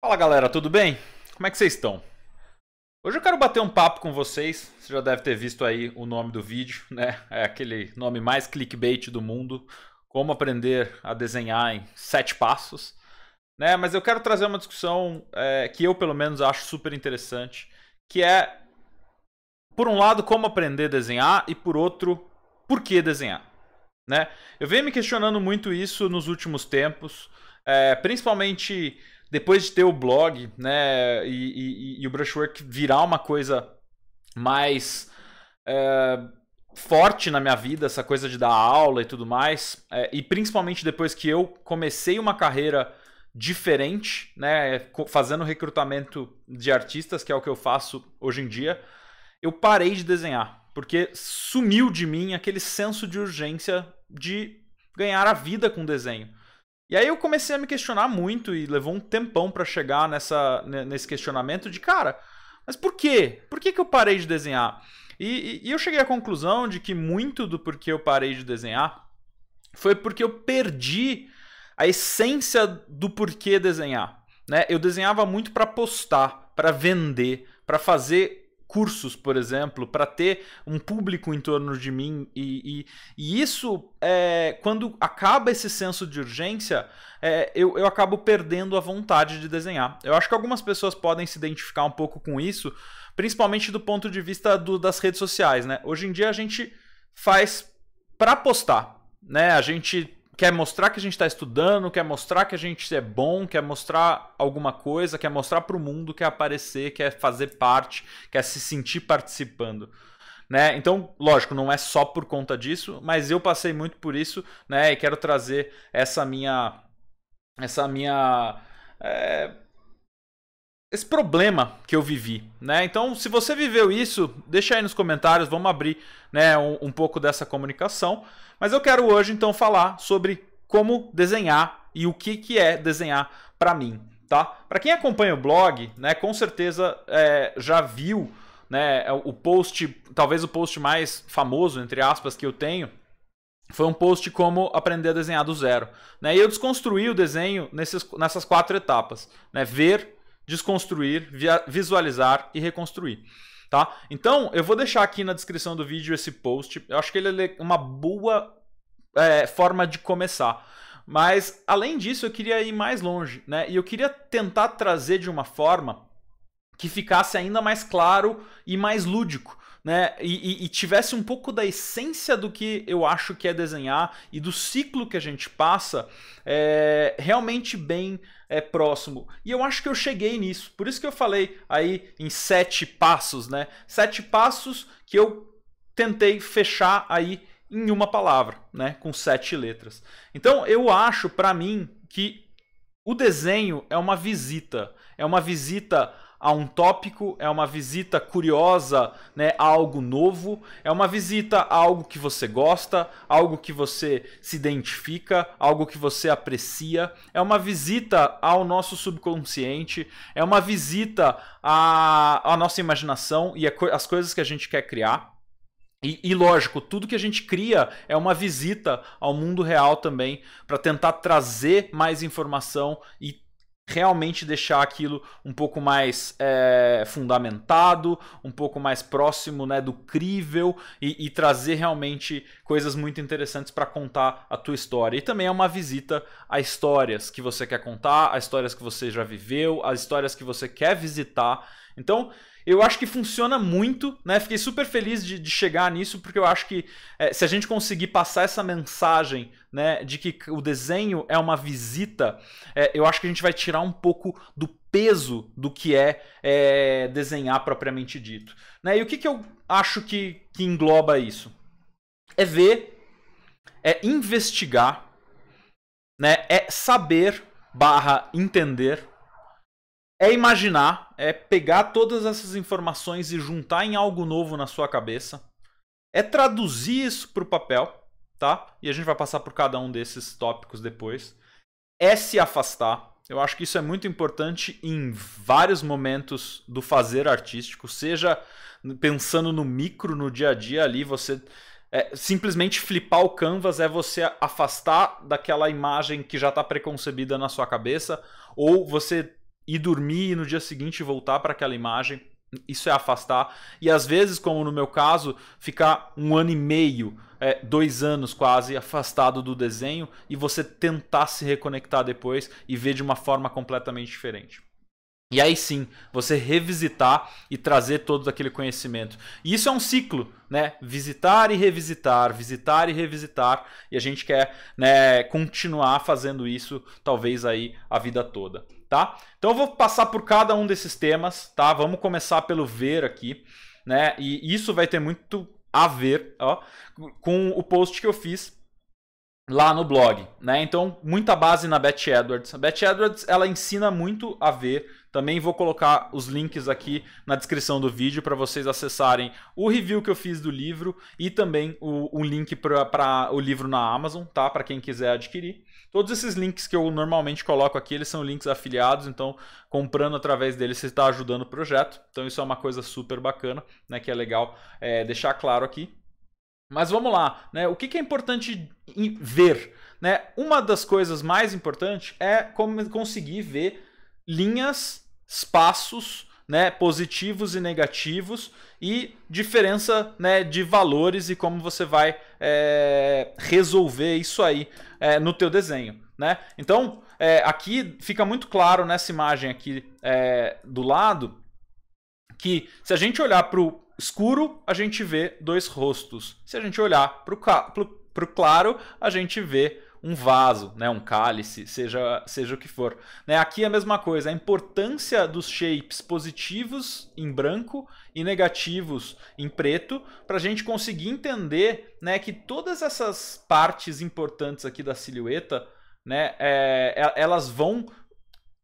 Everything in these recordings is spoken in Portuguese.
Fala galera, tudo bem? Como é que vocês estão? Hoje eu quero bater um papo com vocês. Você já deve ter visto aí o nome do vídeo, né? É aquele nome mais clickbait do mundo: Como aprender a desenhar em sete passos. Né? Mas eu quero trazer uma discussão é, que eu, pelo menos, acho super interessante, que é, por um lado, como aprender a desenhar e, por outro, por que desenhar. Né? Eu venho me questionando muito isso nos últimos tempos, é, principalmente depois de ter o blog, né, e, e, e o brushwork virar uma coisa mais é, forte na minha vida, essa coisa de dar aula e tudo mais, é, e principalmente depois que eu comecei uma carreira diferente, né, fazendo recrutamento de artistas, que é o que eu faço hoje em dia, eu parei de desenhar, porque sumiu de mim aquele senso de urgência de ganhar a vida com desenho. E aí eu comecei a me questionar muito e levou um tempão para chegar nessa, nesse questionamento de, cara, mas por quê? Por que, que eu parei de desenhar? E, e, e eu cheguei à conclusão de que muito do porquê eu parei de desenhar foi porque eu perdi a essência do porquê desenhar. Né? Eu desenhava muito para postar, para vender, para fazer cursos, por exemplo, para ter um público em torno de mim. E, e, e isso, é, quando acaba esse senso de urgência, é, eu, eu acabo perdendo a vontade de desenhar. Eu acho que algumas pessoas podem se identificar um pouco com isso, principalmente do ponto de vista do, das redes sociais. Né? Hoje em dia a gente faz para postar. Né? A gente quer mostrar que a gente está estudando, quer mostrar que a gente é bom, quer mostrar alguma coisa, quer mostrar para o mundo, quer é aparecer, quer fazer parte, quer se sentir participando. Né? Então, lógico, não é só por conta disso, mas eu passei muito por isso, né? E quero trazer essa minha, essa minha é esse problema que eu vivi, né? Então, se você viveu isso, deixa aí nos comentários, vamos abrir, né, um, um pouco dessa comunicação. Mas eu quero hoje então falar sobre como desenhar e o que que é desenhar para mim, tá? Para quem acompanha o blog, né, com certeza é, já viu, né, o post, talvez o post mais famoso entre aspas que eu tenho, foi um post como aprender a desenhar do zero. Né? E eu desconstruí o desenho nesses, nessas quatro etapas. Né? Ver, desconstruir, visualizar e reconstruir. Tá? Então, eu vou deixar aqui na descrição do vídeo esse post. Eu acho que ele é uma boa é, forma de começar. Mas, além disso, eu queria ir mais longe, né? E eu queria tentar trazer de uma forma que ficasse ainda mais claro e mais lúdico né? E, e, e, tivesse um pouco da essência do que eu acho que é desenhar e do ciclo que a gente passa é, realmente bem é, próximo. E eu acho que eu cheguei nisso. Por isso que eu falei aí em sete passos, né? Sete passos que eu tentei fechar aí em uma palavra, né? Com sete letras. Então eu acho, para mim, que o desenho é uma visita. É uma visita a um tópico, é uma visita curiosa né, a algo novo, é uma visita a algo que você gosta, algo que você se identifica, algo que você aprecia, é uma visita ao nosso subconsciente, é uma visita à, à nossa imaginação e às coisas que a gente quer criar. E, e, lógico, tudo que a gente cria é uma visita ao mundo real também, para tentar trazer mais informação e realmente deixar aquilo um pouco mais é, fundamentado, um pouco mais próximo né, do crível e, e trazer realmente coisas muito interessantes para contar a tua história. E também é uma visita a histórias que você quer contar, a histórias que você já viveu, as histórias que você quer visitar. Então, eu acho que funciona muito, né? Fiquei super feliz de, de chegar nisso, porque eu acho que é, se a gente conseguir passar essa mensagem, né, de que o desenho é uma visita, é, eu acho que a gente vai tirar um pouco do peso do que é, é desenhar propriamente dito. Né? E o que, que eu acho que, que engloba isso? É ver, é investigar, né? é saber barra entender é imaginar, é pegar todas essas informações e juntar em algo novo na sua cabeça, é traduzir isso para o papel, tá? E a gente vai passar por cada um desses tópicos depois. É se afastar. Eu acho que isso é muito importante em vários momentos do fazer artístico, seja pensando no micro, no dia a dia ali, você é, simplesmente flipar o canvas é você afastar daquela imagem que já está preconcebida na sua cabeça ou você e dormir e no dia seguinte voltar para aquela imagem. Isso é afastar. E às vezes, como no meu caso, ficar um ano e meio, é, dois anos quase, afastado do desenho e você tentar se reconectar depois e ver de uma forma completamente diferente. E aí sim, você revisitar e trazer todo aquele conhecimento. E isso é um ciclo, né? Visitar e revisitar, visitar e revisitar, e a gente quer né, continuar fazendo isso, talvez aí a vida toda tá? Então eu vou passar por cada um desses temas, tá? Vamos começar pelo ver aqui, né? E isso vai ter muito a ver ó, com o post que eu fiz lá no blog, né? Então, muita base na Beth Edwards. A Betty Edwards, ela ensina muito a ver. Também vou colocar os links aqui na descrição do vídeo para vocês acessarem o review que eu fiz do livro e também o, o link para o livro na Amazon, tá? Para quem quiser adquirir. Todos esses links que eu normalmente coloco aqui, eles são links afiliados, então comprando através deles você está ajudando o projeto. Então isso é uma coisa super bacana, né? Que é legal é, deixar claro aqui. Mas vamos lá, né? O que, é importante ver? Né? Uma das coisas mais importantes é conseguir ver linhas, espaços, né, positivos e negativos e diferença né, de valores e como você vai é, resolver isso aí é, no teu desenho. Né? Então, é, aqui fica muito claro nessa imagem aqui é, do lado que se a gente olhar para o escuro, a gente vê dois rostos. Se a gente olhar para o claro, a gente vê um vaso, né, um cálice, seja, seja o que for. Né, aqui é a mesma coisa, a importância dos shapes positivos em branco e negativos em preto, para a gente conseguir entender né, que todas essas partes importantes aqui da silhueta, né, é, é elas vão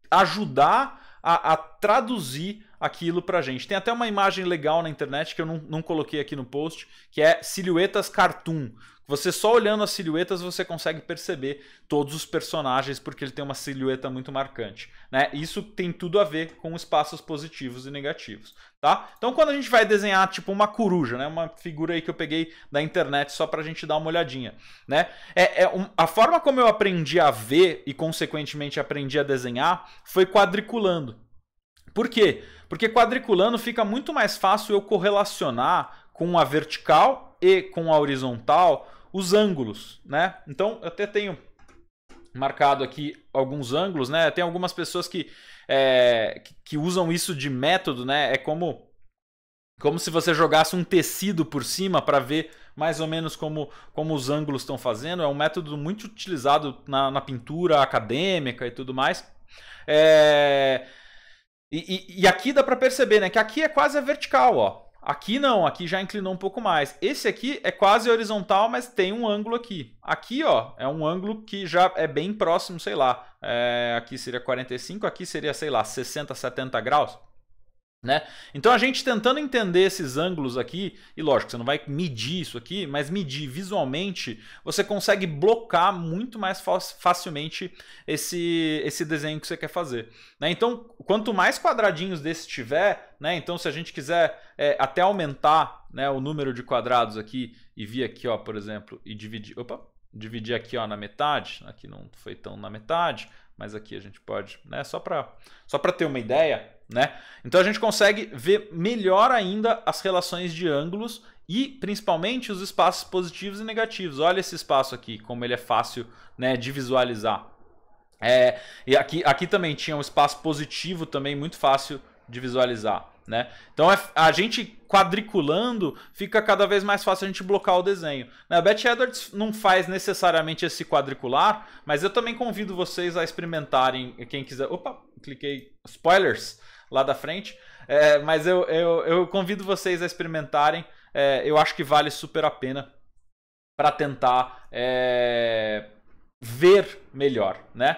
ajudar a, a traduzir aquilo pra gente. Tem até uma imagem legal na internet que eu não, não coloquei aqui no post, que é silhuetas cartoon. Você só olhando as silhuetas você consegue perceber todos os personagens porque ele tem uma silhueta muito marcante, né? Isso tem tudo a ver com espaços positivos e negativos, tá? Então quando a gente vai desenhar tipo uma coruja, né? Uma figura aí que eu peguei da internet só pra gente dar uma olhadinha, né? É, é um, a forma como eu aprendi a ver e consequentemente aprendi a desenhar foi quadriculando. Por quê? Porque quadriculando fica muito mais fácil eu correlacionar com a vertical e com a horizontal os ângulos, né? Então, eu até tenho marcado aqui alguns ângulos, né? Tem algumas pessoas que, é, que usam isso de método, né? É como, como se você jogasse um tecido por cima para ver mais ou menos como, como os ângulos estão fazendo. É um método muito utilizado na, na pintura acadêmica e tudo mais. É... E, e, e aqui dá para perceber, né? Que aqui é quase a vertical, ó. Aqui não, aqui já inclinou um pouco mais. Esse aqui é quase horizontal, mas tem um ângulo aqui. Aqui, ó, é um ângulo que já é bem próximo, sei lá. É, aqui seria 45, aqui seria, sei lá, 60, 70 graus. Né? Então a gente tentando entender esses ângulos aqui, e lógico, você não vai medir isso aqui, mas medir visualmente, você consegue blocar muito mais facilmente esse, esse desenho que você quer fazer. Né? Então, quanto mais quadradinhos desse tiver, né? então se a gente quiser é, até aumentar né, o número de quadrados aqui e vir aqui, ó, por exemplo, e dividir. Opa! Dividir aqui ó, na metade, aqui não foi tão na metade, mas aqui a gente pode, né, só para só ter uma ideia, né? Então a gente consegue ver melhor ainda as relações de ângulos e principalmente os espaços positivos e negativos. Olha esse espaço aqui, como ele é fácil né, de visualizar. É, e aqui, aqui também tinha um espaço positivo também muito fácil de visualizar né? Então é a gente quadriculando fica cada vez mais fácil a gente bloquear o desenho. Né, a Beth Edwards não faz necessariamente esse quadricular, mas eu também convido vocês a experimentarem, quem quiser. Opa, cliquei. Spoilers lá da frente. É, mas eu, eu, eu, convido vocês a experimentarem. É, eu acho que vale super a pena para tentar é, ver melhor, né?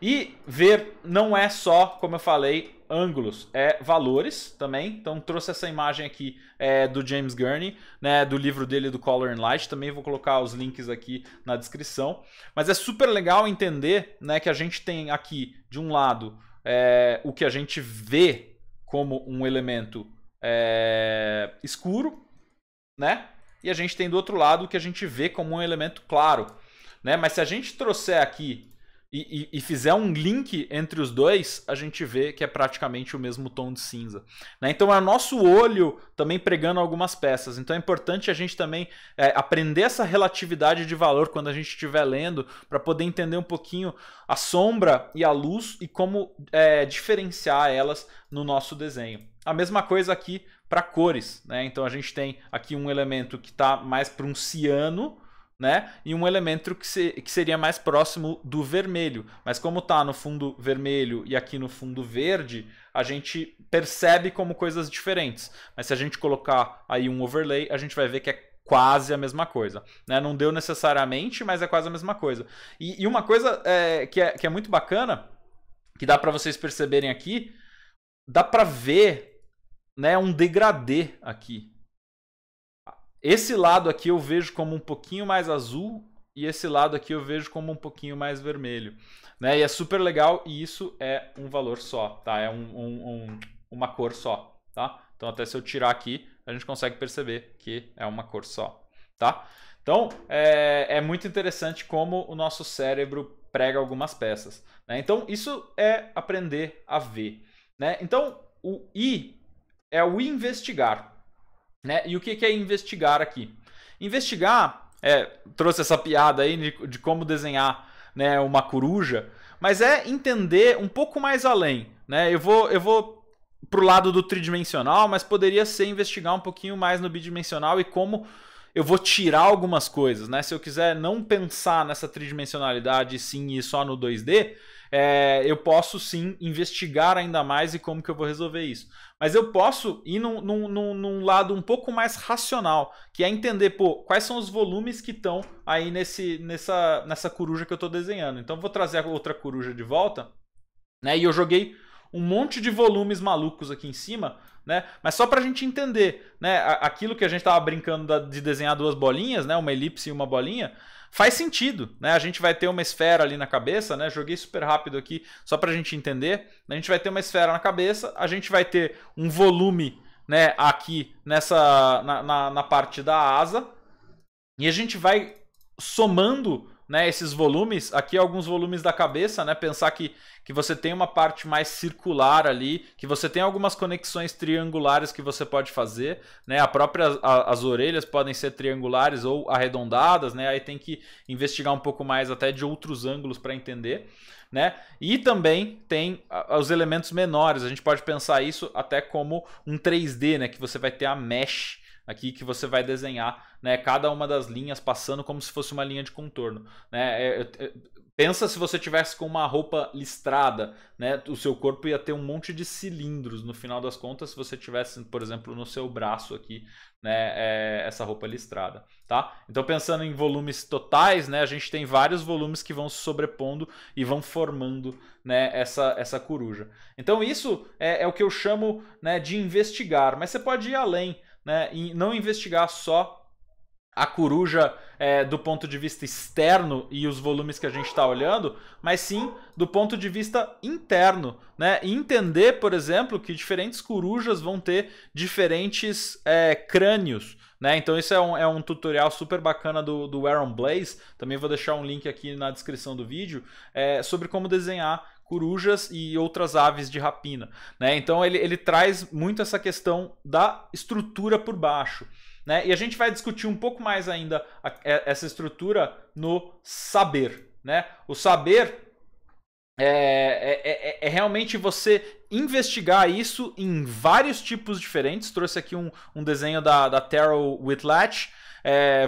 E ver não é só, como eu falei, ângulos é valores também. Então trouxe essa imagem aqui é, do James Gurney, né, do livro dele do Color and Light. Também vou colocar os links aqui na descrição. Mas é super legal entender, né, que a gente tem aqui de um lado é, o que a gente vê como um elemento é, escuro, né? E a gente tem do outro lado o que a gente vê como um elemento claro, né? Mas se a gente trouxer aqui e, e, e, fizer um link entre os dois, a gente vê que é praticamente o mesmo tom de cinza. Né? Então é o nosso olho também pregando algumas peças. Então é importante a gente também é, aprender essa relatividade de valor quando a gente estiver lendo, para poder entender um pouquinho a sombra e a luz e como é, diferenciar elas no nosso desenho. A mesma coisa aqui para cores. Né? Então a gente tem aqui um elemento que está mais para um ciano né? E um elemento que, se, que seria mais próximo do vermelho. Mas como está no fundo vermelho e aqui no fundo verde, a gente percebe como coisas diferentes. Mas se a gente colocar aí um overlay, a gente vai ver que é quase a mesma coisa. Né? Não deu necessariamente, mas é quase a mesma coisa. E, e uma coisa é, que, é, que é muito bacana, que dá para vocês perceberem aqui, dá para ver né, um degradê aqui. Esse lado aqui eu vejo como um pouquinho mais azul e esse lado aqui eu vejo como um pouquinho mais vermelho. Né? E é super legal e isso é um valor só, tá? É um, um, um, uma cor só, tá? Então até se eu tirar aqui, a gente consegue perceber que é uma cor só, tá? Então é, é muito interessante como o nosso cérebro prega algumas peças. Né? Então isso é aprender a ver. Né? Então o I é o investigar. Né? E o que, é investigar aqui? Investigar, é, trouxe essa piada aí de, de como desenhar né, uma coruja, mas é entender um pouco mais além. Né? Eu vou, eu vou lado do tridimensional, mas poderia ser investigar um pouquinho mais no bidimensional e como eu vou tirar algumas coisas, né? Se eu quiser não pensar nessa tridimensionalidade sim e só no 2D, é, eu posso sim investigar ainda mais e como que eu vou resolver isso. Mas eu posso ir num, num, num, num lado um pouco mais racional, que é entender, pô, quais são os volumes que estão aí nesse, nessa, nessa coruja que eu estou desenhando. Então vou trazer a outra coruja de volta, né? E eu joguei um monte de volumes malucos aqui em cima né? Mas só para a gente entender, né? Aquilo que a gente estava brincando de desenhar duas bolinhas, né? Uma elipse e uma bolinha, faz sentido, né? A gente vai ter uma esfera ali na cabeça, né? Joguei super rápido aqui só para a gente entender. A gente vai ter uma esfera na cabeça, a gente vai ter um volume, né? Aqui nessa na, na, na parte da asa e a gente vai somando né, esses volumes, aqui alguns volumes da cabeça, né, pensar que, que você tem uma parte mais circular ali, que você tem algumas conexões triangulares que você pode fazer, né, a própria, a, as orelhas podem ser triangulares ou arredondadas, né, aí tem que investigar um pouco mais até de outros ângulos para entender. Né? E também tem os elementos menores. A gente pode pensar isso até como um 3D, né? Que você vai ter a mesh aqui que você vai desenhar né, cada uma das linhas passando como se fosse uma linha de contorno. Né? É, é, pensa se você tivesse com uma roupa listrada, né? o seu corpo ia ter um monte de cilindros no final das contas se você tivesse, por exemplo, no seu braço aqui né, é, essa roupa listrada. Tá? Então pensando em volumes totais, né, a gente tem vários volumes que vão se sobrepondo e vão formando né, essa, essa coruja. Então isso é, é o que eu chamo né, de investigar, mas você pode ir além né, e não investigar só a coruja é, do ponto de vista externo e os volumes que a gente está olhando, mas sim do ponto de vista interno, né? E entender, por exemplo, que diferentes corujas vão ter diferentes é, crânios, né? Então isso é um, é um tutorial super bacana do, do Aaron Blaze, também vou deixar um link aqui na descrição do vídeo, é, sobre como desenhar corujas e outras aves de rapina. Né? Então ele, ele traz muito essa questão da estrutura por baixo. Né? E a gente vai discutir um pouco mais ainda a, a, essa estrutura no saber. Né? O saber é, é, é, é, realmente você investigar isso em vários tipos diferentes. Trouxe aqui um, um desenho da, da Terrell Whitlatch.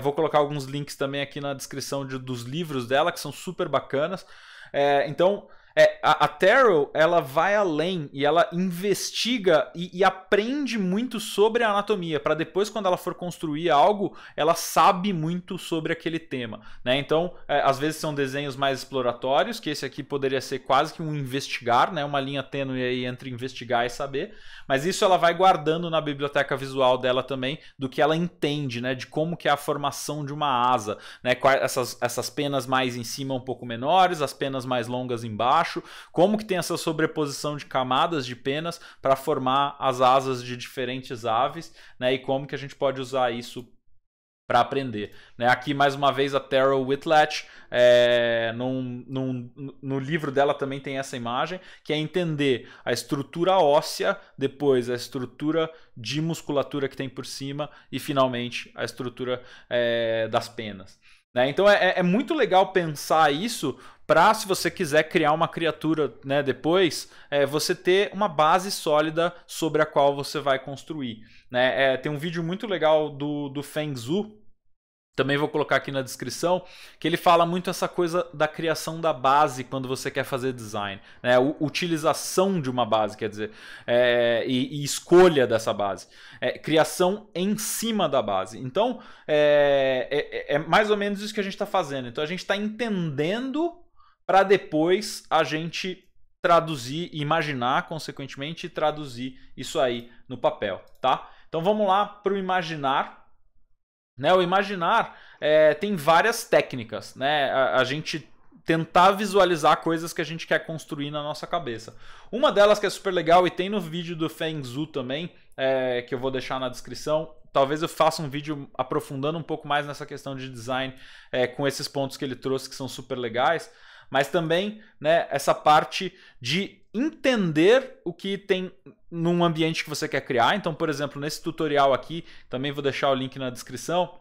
vou colocar alguns links também aqui na descrição de, dos livros dela, que são super bacanas. então, é, a, a Terrell, ela vai além e ela investiga e, e aprende muito sobre a anatomia, para depois, quando ela for construir algo, ela sabe muito sobre aquele tema. Né? Então, é, às vezes são desenhos mais exploratórios, que esse aqui poderia ser quase que um investigar, né? uma linha tênue aí entre investigar e saber, mas isso ela vai guardando na biblioteca visual dela também, do que ela entende, né? de como que é a formação de uma asa, né? essas, essas penas mais em cima um pouco menores, as penas mais longas embaixo, baixo, como que tem essa sobreposição de camadas de penas para formar as asas de diferentes aves, né? E como que a gente pode usar isso para aprender. Né? Aqui, mais uma vez, a Terrell Whitlatch, é, num, num, no livro dela também tem essa imagem, que é entender a estrutura óssea, depois a estrutura de musculatura que tem por cima e, finalmente, a estrutura é, das penas. Né? Então é, é, é muito legal pensar isso para se você quiser criar uma criatura né, depois, é, você ter uma base sólida sobre a qual você vai construir. Né? É, tem um vídeo muito legal do, do Feng Zhu, também vou colocar aqui na descrição, que ele fala muito essa coisa da criação da base quando você quer fazer design, né? utilização de uma base, quer dizer, é, e, e, escolha dessa base, é, criação em cima da base. Então, é, é, é, é mais ou menos isso que a gente está fazendo. Então, a gente está entendendo para depois a gente traduzir, imaginar, consequentemente, traduzir isso aí no papel, tá? Então, vamos lá para o imaginar. Né? O imaginar é, tem várias técnicas, né? a, a gente tentar visualizar coisas que a gente quer construir na nossa cabeça. Uma delas que é super legal e tem no vídeo do Feng Zhu também, é, que eu vou deixar na descrição. Talvez eu faça um vídeo aprofundando um pouco mais nessa questão de design é, com esses pontos que ele trouxe que são super legais mas também né, essa parte de entender o que tem num ambiente que você quer criar. Então, por exemplo, nesse tutorial aqui, também vou deixar o link na descrição.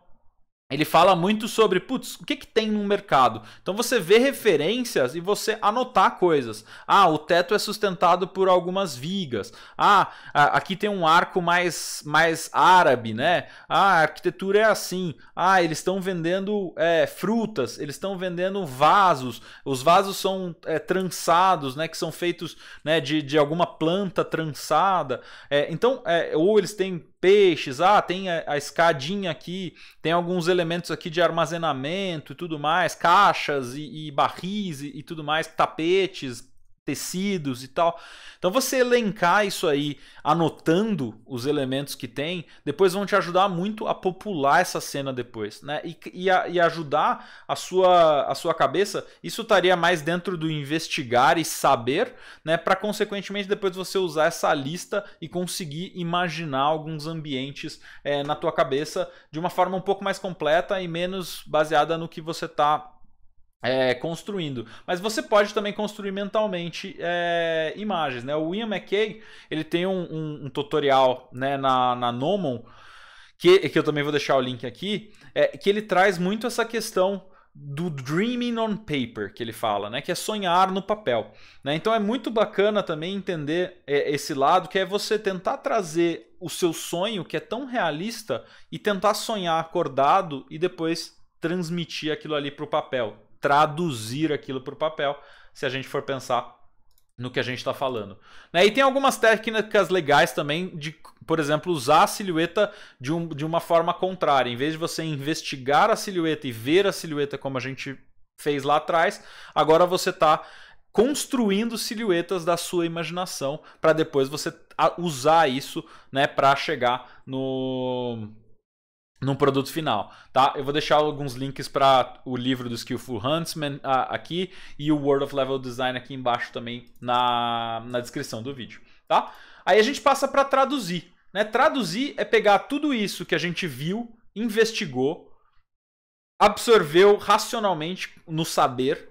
Ele fala muito sobre, putz, o que, que tem no mercado? Então você vê referências e você anotar coisas. Ah, o teto é sustentado por algumas vigas. Ah, aqui tem um arco mais, mais árabe, né? Ah, a arquitetura é assim. Ah, eles estão vendendo é, frutas, eles estão vendendo vasos. Os vasos são é, trançados, né? Que são feitos né, de, de alguma planta trançada. É, então, é, ou eles têm peixes, ah, tem a, a escadinha aqui, tem alguns elementos aqui de armazenamento e tudo mais, caixas e, e barris e, e tudo mais, tapetes, tecidos e tal. Então você elencar isso aí, anotando os elementos que tem, depois vão te ajudar muito a popular essa cena depois, né? E, e, a, e ajudar a sua, a sua cabeça, isso estaria mais dentro do investigar e saber, né? Para consequentemente depois você usar essa lista e conseguir imaginar alguns ambientes é, na tua cabeça de uma forma um pouco mais completa e menos baseada no que você está é, construindo. Mas você pode também construir mentalmente é, imagens. Né? O William McKay ele tem um, um, um tutorial né, na, na Nomon, que, que eu também vou deixar o link aqui, é, que ele traz muito essa questão do dreaming on paper que ele fala, né, que é sonhar no papel, né? Então é muito bacana também entender é, esse lado que é você tentar trazer o seu sonho que é tão realista e tentar sonhar acordado e depois transmitir aquilo ali para o papel, traduzir aquilo para o papel, se a gente for pensar no que a gente está falando. Né? E tem algumas técnicas legais também de, por exemplo, usar a silhueta de, um, de uma forma contrária. Em vez de você investigar a silhueta e ver a silhueta como a gente fez lá atrás, agora você está construindo silhuetas da sua imaginação para depois você usar isso né, para chegar no num produto final, tá? Eu vou deixar alguns links para o livro do Skillful Huntsman uh, aqui e o World of Level Design aqui embaixo também na, na descrição do vídeo, tá? Aí a gente passa para traduzir, né? Traduzir é pegar tudo isso que a gente viu, investigou, absorveu racionalmente no saber,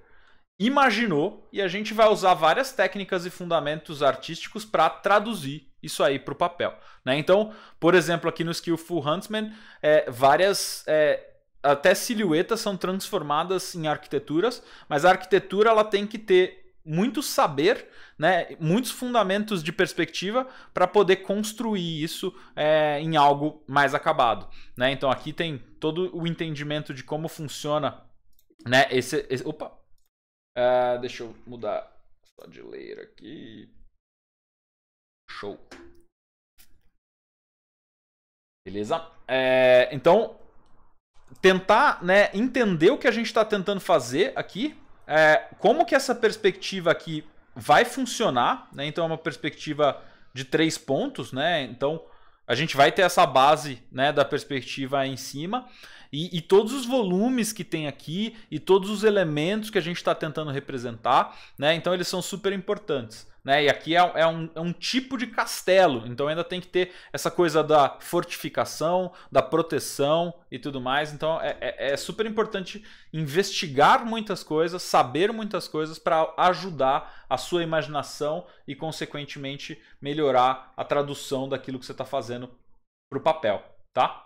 imaginou e a gente vai usar várias técnicas e fundamentos artísticos para traduzir isso aí para o papel. Né? Então, por exemplo, aqui no Skillful Huntsman, é, várias. É, até silhuetas são transformadas em arquiteturas, mas a arquitetura ela tem que ter muito saber, né, muitos fundamentos de perspectiva para poder construir isso é, em algo mais acabado. Né? Então aqui tem todo o entendimento de como funciona né, esse, esse Opa! Uh, deixa eu mudar só de leira aqui. Show. Beleza? É, então, tentar né, entender o que a gente está tentando fazer aqui, é, como que essa perspectiva aqui vai funcionar, né? Então é uma perspectiva de três pontos, né? Então a gente vai ter essa base né, da perspectiva aí em cima e, e, todos os volumes que tem aqui e todos os elementos que a gente está tentando representar, né? Então eles são super importantes né? E aqui é, é, um, é um tipo de castelo, então ainda tem que ter essa coisa da fortificação, da proteção e tudo mais. Então é, é, é super importante investigar muitas coisas, saber muitas coisas para ajudar a sua imaginação e, consequentemente, melhorar a tradução daquilo que você está fazendo para o papel, tá?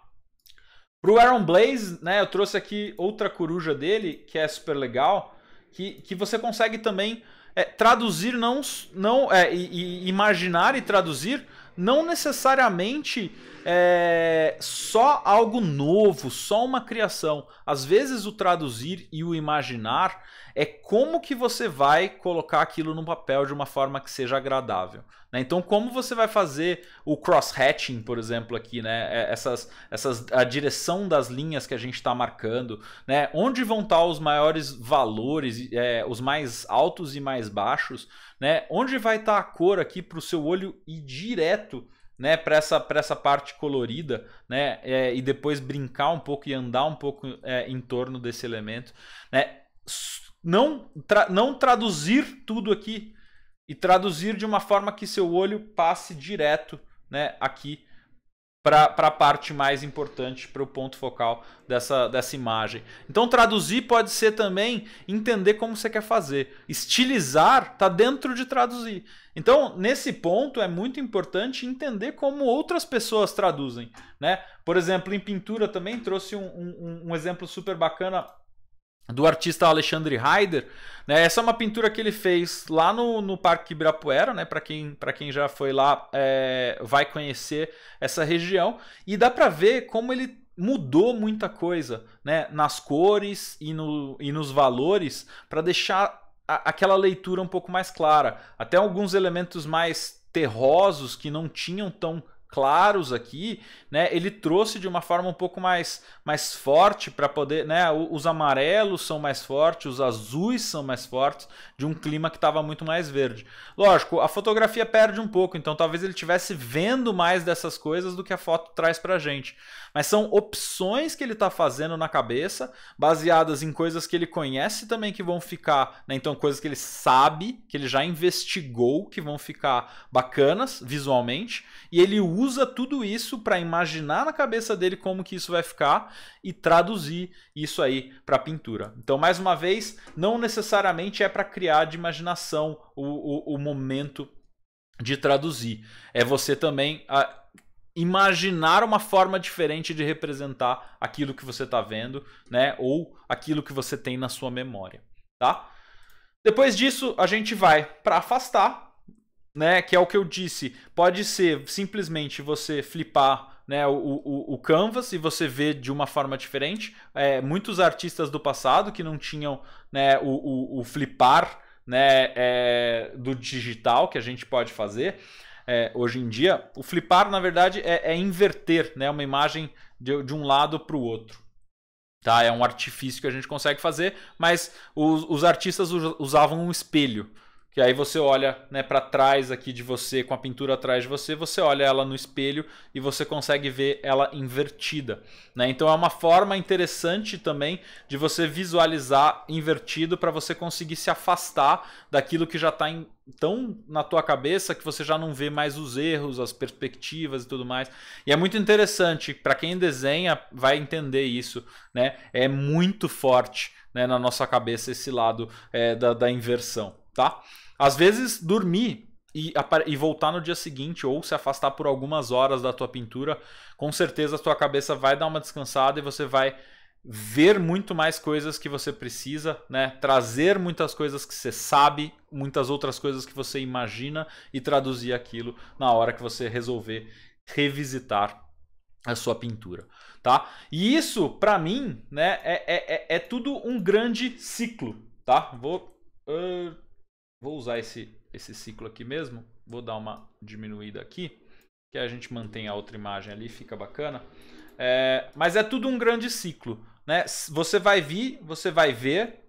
Para o Aaron Blaze, né, eu trouxe aqui outra coruja dele, que é super legal, que, que você consegue também é, traduzir não. não é, e, e imaginar e traduzir não necessariamente é, só algo novo, só uma criação. Às vezes o traduzir e o imaginar é como que você vai colocar aquilo no papel de uma forma que seja agradável. Né? Então, como você vai fazer o cross-hatching, por exemplo, aqui, né? É, essas, essas, a direção das linhas que a gente está marcando, né? Onde vão estar tá os maiores valores, é, os mais altos e mais baixos, né? Onde vai estar tá a cor aqui para o seu olho ir direto né, para essa, essa parte colorida, né, é, e depois brincar um pouco e andar um pouco é, em torno desse elemento, né, não, tra não traduzir tudo aqui e traduzir de uma forma que seu olho passe direto, né, aqui para a parte mais importante, para o ponto focal dessa, dessa imagem. Então, traduzir pode ser também entender como você quer fazer. Estilizar está dentro de traduzir. Então, nesse ponto, é muito importante entender como outras pessoas traduzem. Né? Por exemplo, em pintura também trouxe um, um, um exemplo super bacana do artista Alexandre Heider. Né? Essa é uma pintura que ele fez lá no, no Parque Ibirapuera, né? Para quem, quem já foi lá, é, vai conhecer essa região. E dá para ver como ele mudou muita coisa, né? Nas cores e, no, e nos valores para deixar a, aquela leitura um pouco mais clara. Até alguns elementos mais terrosos que não tinham tão claros aqui, né? Ele trouxe de uma forma um pouco mais, mais forte para poder, né? Os amarelos são mais fortes, os azuis são mais fortes de um clima que estava muito mais verde. Lógico, a fotografia perde um pouco, então talvez ele tivesse vendo mais dessas coisas do que a foto traz para gente mas são opções que ele está fazendo na cabeça, baseadas em coisas que ele conhece também que vão ficar, né? Então, coisas que ele sabe, que ele já investigou, que vão ficar bacanas visualmente, e ele usa tudo isso para imaginar na cabeça dele como que isso vai ficar e traduzir isso aí para pintura. Então, mais uma vez, não necessariamente é para criar de imaginação o, o, o momento de traduzir. É você também a, ah, imaginar uma forma diferente de representar aquilo que você está vendo, né? Ou aquilo que você tem na sua memória, tá? Depois disso, a gente vai para afastar, né? Que é o que eu disse. Pode ser simplesmente você flipar né, o, o, o canvas e você vê de uma forma diferente. É, muitos artistas do passado que não tinham né, o, o, o flipar né, é, do digital que a gente pode fazer é, hoje em dia. O flipar, na verdade, é, é inverter né, uma imagem de, de um lado para o outro. Tá? É um artifício que a gente consegue fazer, mas os, os artistas usavam um espelho e aí você olha né, para trás aqui de você, com a pintura atrás de você, você olha ela no espelho e você consegue ver ela invertida. Né? Então é uma forma interessante também de você visualizar invertido para você conseguir se afastar daquilo que já está tão na tua cabeça que você já não vê mais os erros, as perspectivas e tudo mais. E é muito interessante, para quem desenha vai entender isso. Né? É muito forte né, na nossa cabeça esse lado é, da, da inversão. Tá? Às vezes, dormir e, e, voltar no dia seguinte ou se afastar por algumas horas da tua pintura, com certeza a tua cabeça vai dar uma descansada e você vai ver muito mais coisas que você precisa, né? Trazer muitas coisas que você sabe, muitas outras coisas que você imagina e traduzir aquilo na hora que você resolver revisitar a sua pintura, tá? E isso, para mim, né, é, é, é, tudo um grande ciclo, tá? Vou uh Vou usar esse, esse ciclo aqui mesmo. Vou dar uma diminuída aqui. Que a gente mantém a outra imagem ali, fica bacana. É, mas é tudo um grande ciclo. Né? Você vai vir, você vai ver,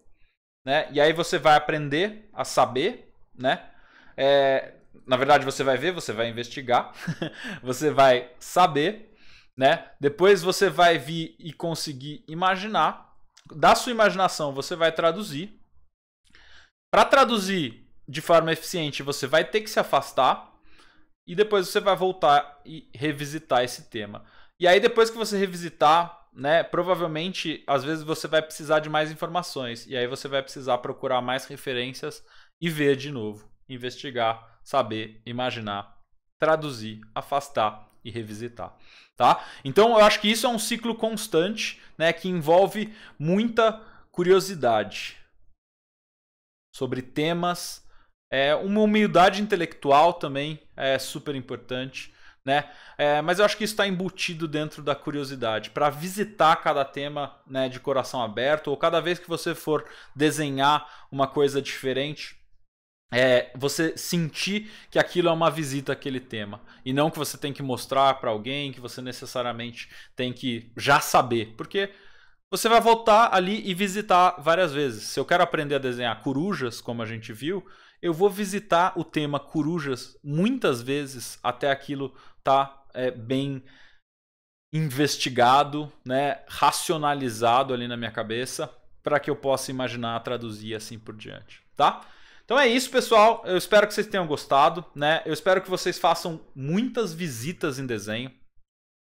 né? e aí você vai aprender a saber. Né? É, na verdade, você vai ver, você vai investigar, você vai saber. Né? Depois você vai vir e conseguir imaginar. Da sua imaginação, você vai traduzir para traduzir de forma eficiente, você vai ter que se afastar e depois você vai voltar e revisitar esse tema. E aí depois que você revisitar, né, provavelmente às vezes você vai precisar de mais informações e aí você vai precisar procurar mais referências e ver de novo, investigar, saber, imaginar, traduzir, afastar e revisitar, tá? Então eu acho que isso é um ciclo constante, né, que envolve muita curiosidade, sobre temas. É, uma humildade intelectual também é super importante. Né? É, mas eu acho que isso está embutido dentro da curiosidade. Para visitar cada tema né, de coração aberto, ou cada vez que você for desenhar uma coisa diferente, é, você sentir que aquilo é uma visita àquele tema e não que você tem que mostrar para alguém, que você necessariamente tem que já saber, porque você vai voltar ali e visitar várias vezes. Se eu quero aprender a desenhar corujas, como a gente viu, eu vou visitar o tema corujas muitas vezes até aquilo tá é, bem investigado, né, racionalizado ali na minha cabeça, para que eu possa imaginar, traduzir assim por diante, tá? Então é isso, pessoal. Eu espero que vocês tenham gostado, né? Eu espero que vocês façam muitas visitas em desenho.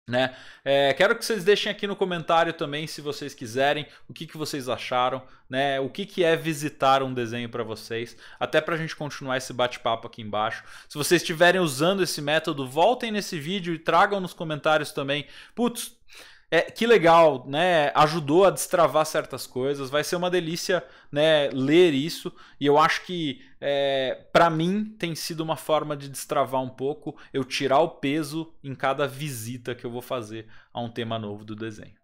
Né? É, quero que vocês deixem aqui no comentário também, se vocês quiserem, o que, que vocês acharam, né? O que, que é visitar um desenho para vocês, até para a gente continuar esse bate-papo aqui embaixo. Se vocês estiverem usando esse método, voltem nesse vídeo e tragam nos comentários também. Putz, é, que legal, né? Ajudou a destravar certas coisas. Vai ser uma delícia, né? Ler isso e eu acho que é, para mim tem sido uma forma de destravar um pouco, eu tirar o peso em cada visita que eu vou fazer a um tema novo do desenho.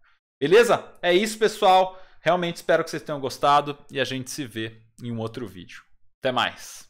Beleza? É isso, pessoal. Realmente espero que vocês tenham gostado e a gente se vê em um outro vídeo. Até mais!